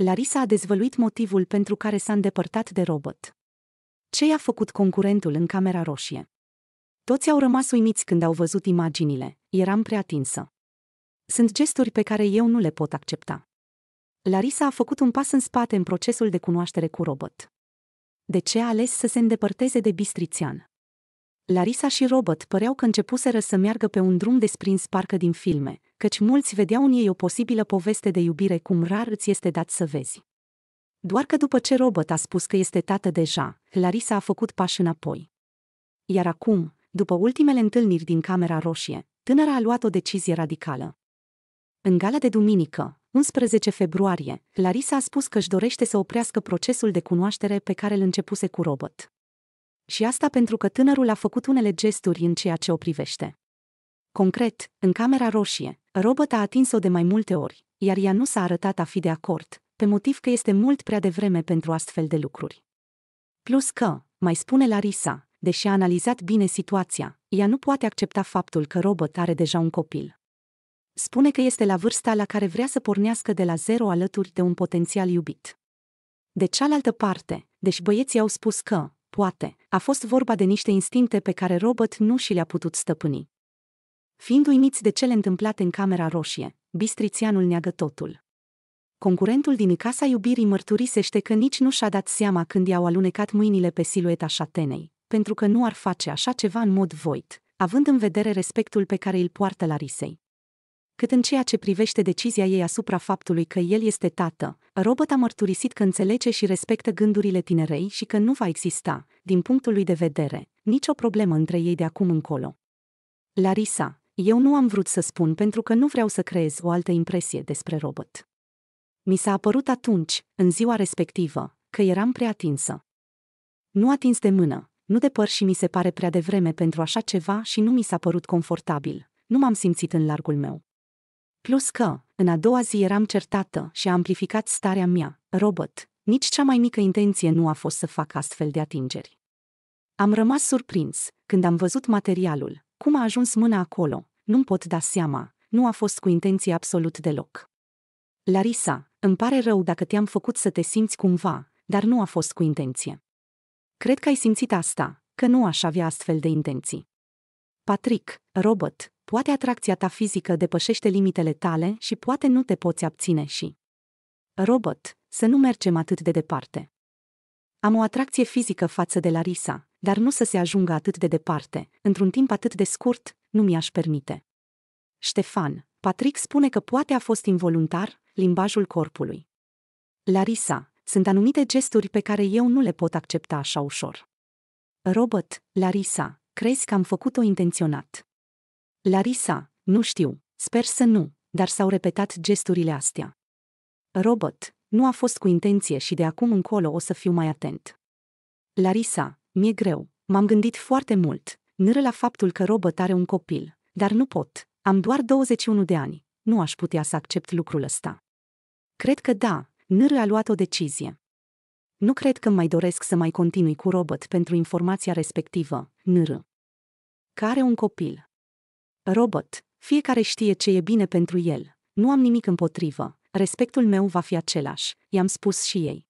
Larisa a dezvăluit motivul pentru care s-a îndepărtat de robot. Ce i-a făcut concurentul în camera roșie? Toți au rămas uimiți când au văzut imaginile, eram tinsă. Sunt gesturi pe care eu nu le pot accepta. Larisa a făcut un pas în spate în procesul de cunoaștere cu robot. De ce a ales să se îndepărteze de Bistrițian? Larisa și Robot păreau că începuseră să meargă pe un drum desprins parcă din filme, căci mulți vedeau în ei o posibilă poveste de iubire cum rar îți este dat să vezi. Doar că după ce Robert a spus că este tată deja, Larisa a făcut pași înapoi. Iar acum, după ultimele întâlniri din Camera Roșie, tânăra a luat o decizie radicală. În gala de duminică, 11 februarie, Larisa a spus că își dorește să oprească procesul de cunoaștere pe care îl începuse cu Robert. Și asta pentru că tânărul a făcut unele gesturi în ceea ce o privește. Concret, în Camera Roșie, Robot a atins-o de mai multe ori, iar ea nu s-a arătat a fi de acord, pe motiv că este mult prea devreme pentru astfel de lucruri. Plus că, mai spune Larisa, deși a analizat bine situația, ea nu poate accepta faptul că robot are deja un copil. Spune că este la vârsta la care vrea să pornească de la zero alături de un potențial iubit. De cealaltă parte, deși băieții au spus că, poate, a fost vorba de niște instincte pe care Robert nu și le-a putut stăpâni. Fiind uimiți de cele întâmplate în Camera Roșie, Bistrițianul neagă totul. Concurentul din Casa Iubirii mărturisește că nici nu și-a dat seama când i-au alunecat mâinile pe silueta șatenei, pentru că nu ar face așa ceva în mod voit, având în vedere respectul pe care îl poartă Larisei. Cât în ceea ce privește decizia ei asupra faptului că el este tată, robot a mărturisit că înțelege și respectă gândurile tinerei și că nu va exista, din punctul lui de vedere, nicio problemă între ei de acum încolo. Larisa, eu nu am vrut să spun pentru că nu vreau să creez o altă impresie despre robot. Mi s-a apărut atunci, în ziua respectivă, că eram prea atinsă. Nu atins de mână, nu de păr și mi se pare prea devreme pentru așa ceva și nu mi s-a părut confortabil, nu m-am simțit în largul meu. Plus că, în a doua zi eram certată și a amplificat starea mea, Robot, nici cea mai mică intenție nu a fost să fac astfel de atingeri. Am rămas surprins, când am văzut materialul, cum a ajuns mâna acolo, nu-mi pot da seama, nu a fost cu intenție absolut deloc. Larisa, îmi pare rău dacă te-am făcut să te simți cumva, dar nu a fost cu intenție. Cred că ai simțit asta, că nu aș avea astfel de intenții. Patrick, robot, poate atracția ta fizică depășește limitele tale și poate nu te poți abține și. Robot, să nu mergem atât de departe. Am o atracție fizică față de Larisa, dar nu să se ajungă atât de departe, într-un timp atât de scurt, nu mi-aș permite. Ștefan, Patrick spune că poate a fost involuntar, limbajul corpului. Larisa, sunt anumite gesturi pe care eu nu le pot accepta așa ușor. Robert, Larisa, crezi că am făcut-o intenționat? Larisa, nu știu, sper să nu, dar s-au repetat gesturile astea. Robot, nu a fost cu intenție și de acum încolo o să fiu mai atent. Larisa, mi-e greu, m-am gândit foarte mult, nără la faptul că Robert are un copil, dar nu pot, am doar 21 de ani, nu aș putea să accept lucrul ăsta. Cred că da, nără a luat o decizie. Nu cred că mai doresc să mai continui cu Robert pentru informația respectivă, nără. Care are un copil. Robot, fiecare știe ce e bine pentru el, nu am nimic împotrivă, respectul meu va fi același, i-am spus și ei.